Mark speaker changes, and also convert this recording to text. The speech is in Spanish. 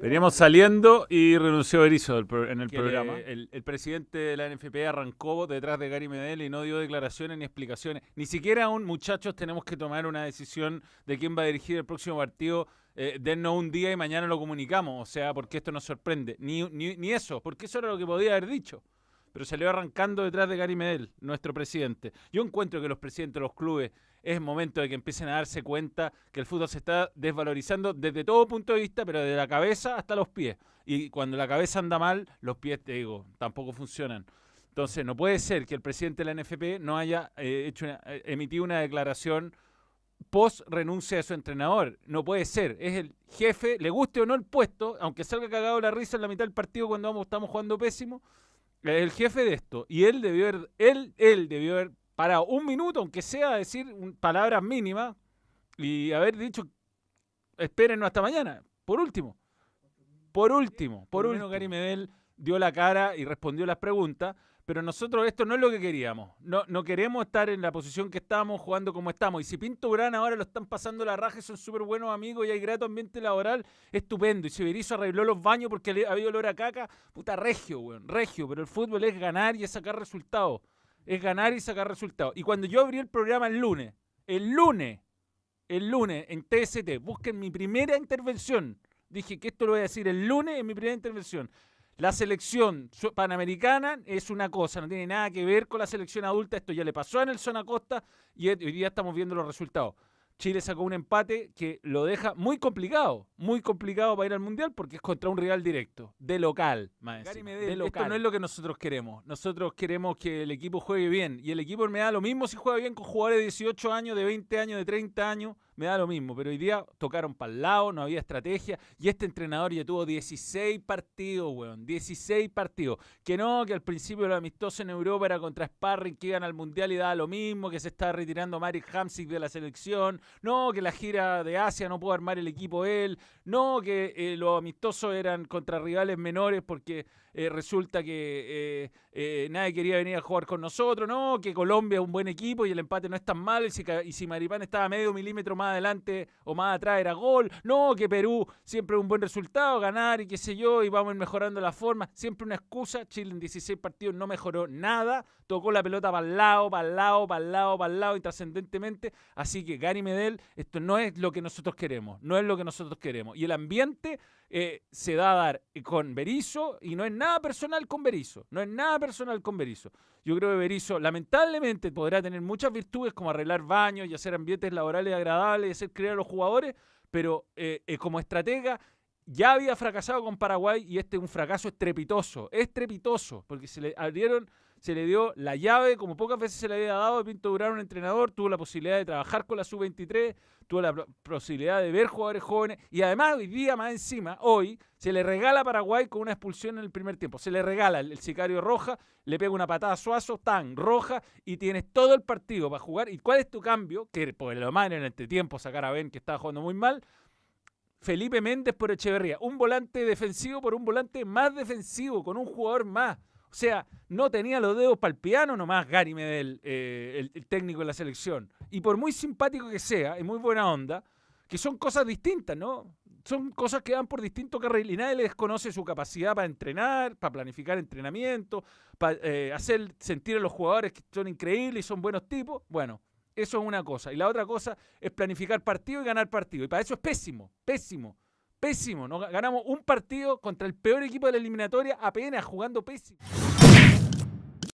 Speaker 1: Veníamos saliendo y renunció Berizzo en el programa. El, presidente de la NFP arrancó detrás de Gary Medel y no dio declaraciones ni explicaciones. Ni siquiera aún, muchachos, tenemos que tomar una decisión de quién va a dirigir el próximo partido. Denos eh, dennos un día y mañana lo comunicamos. O sea, porque esto nos sorprende. ni, ni eso, porque eso era lo que podía haber dicho pero salió arrancando detrás de Gary Medel, nuestro presidente. Yo encuentro que los presidentes de los clubes es momento de que empiecen a darse cuenta que el fútbol se está desvalorizando desde todo punto de vista, pero de la cabeza hasta los pies. Y cuando la cabeza anda mal, los pies, te digo, tampoco funcionan. Entonces, no puede ser que el presidente de la NFP no haya eh, hecho eh, emitido una declaración post renuncia de su entrenador. No puede ser. Es el jefe, le guste o no el puesto, aunque salga cagado la risa en la mitad del partido cuando vamos, estamos jugando pésimo, el jefe de esto. Y él debió haber, él, él debió haber parado un minuto, aunque sea decir palabras mínimas, y haber dicho, no hasta mañana. Por último. Por último. Por, último. Gary Medel dio la cara y respondió las preguntas pero nosotros esto no es lo que queríamos. No, no queremos estar en la posición que estábamos jugando como estamos. Y si Pinto Gran ahora lo están pasando la raja, son súper buenos amigos y hay grato ambiente laboral, estupendo. Y si Berizzo arregló los baños porque le había olor a caca, puta regio, weón, regio. Pero el fútbol es ganar y es sacar resultados. Es ganar y sacar resultados. Y cuando yo abrí el programa el lunes, el lunes, el lunes en TST, busquen mi primera intervención. Dije que esto lo voy a decir el lunes en mi primera intervención. La selección panamericana es una cosa, no tiene nada que ver con la selección adulta. Esto ya le pasó en el Zona Costa y hoy día estamos viendo los resultados. Chile sacó un empate que lo deja muy complicado, muy complicado para ir al Mundial porque es contra un rival directo, de local, maestro. De local. Esto no es lo que nosotros queremos. Nosotros queremos que el equipo juegue bien y el equipo me da lo mismo si juega bien con jugadores de 18 años, de 20 años, de 30 años me da lo mismo. Pero hoy día tocaron para el lado, no había estrategia. Y este entrenador ya tuvo 16 partidos, weón. 16 partidos. Que no, que al principio los amistosos en Europa era contra Sparring, que iban al Mundial y daba lo mismo, que se estaba retirando Marek Hamsik de la selección. No, que la gira de Asia no pudo armar el equipo él. No, que lo eh, los amistosos eran contra rivales menores porque eh, resulta que eh, nadie quería venir a jugar con nosotros. No, que Colombia es un buen equipo y el empate no es tan mal Y si, y si Maripán estaba medio milímetro más adelante o más atrás era gol. No, que Perú siempre un buen resultado, ganar y qué sé yo, y vamos mejorando la forma. Siempre una excusa. Chile en 16 partidos no mejoró nada. Tocó la pelota para el lado, para el lado, para el lado, para el lado, intrascendentemente. Así que Gary Medel, esto no es lo que nosotros queremos. No es lo que nosotros queremos. Y el ambiente eh, se da a dar con Berizzo y no es nada personal con Berizzo, no es nada personal con Berizzo. Yo creo que Berizzo lamentablemente podrá tener muchas virtudes como arreglar baños y hacer ambientes laborales agradables y hacer creer a los jugadores, pero eh, eh, como estratega ya había fracasado con Paraguay y este es un fracaso estrepitoso, estrepitoso, porque se le abrieron, se le dio la llave como pocas veces se le había dado a Pinto Durán, un entrenador, tuvo la posibilidad de trabajar con la sub-23, tuvo la posibilidad de ver jugadores jóvenes y además hoy día más encima, hoy, se le regala Paraguay con una expulsión en el primer tiempo, se le regala el, sicario roja, le pega una patada a Suazo, tan roja y tienes todo el partido para jugar. ¿Y cuál es tu cambio? Que por lo más en este tiempo sacar a Ben que estaba jugando muy mal, Felipe Méndez por Echeverría. Un volante defensivo por un volante más defensivo, con un jugador más. O sea, no tenía los dedos para el piano nomás Gary eh, el, técnico de la selección. Y por muy simpático que sea, y muy buena onda, que son cosas distintas, ¿no? Son cosas que van por distinto carril y nadie le desconoce su capacidad para entrenar, para planificar entrenamiento, para eh, hacer sentir a los jugadores que son increíbles y son buenos tipos. Bueno, eso es una cosa. Y la otra cosa es planificar partido y ganar partido. Y para eso es pésimo, pésimo, pésimo. no ganamos un partido contra el peor equipo de la eliminatoria apenas jugando pésimo.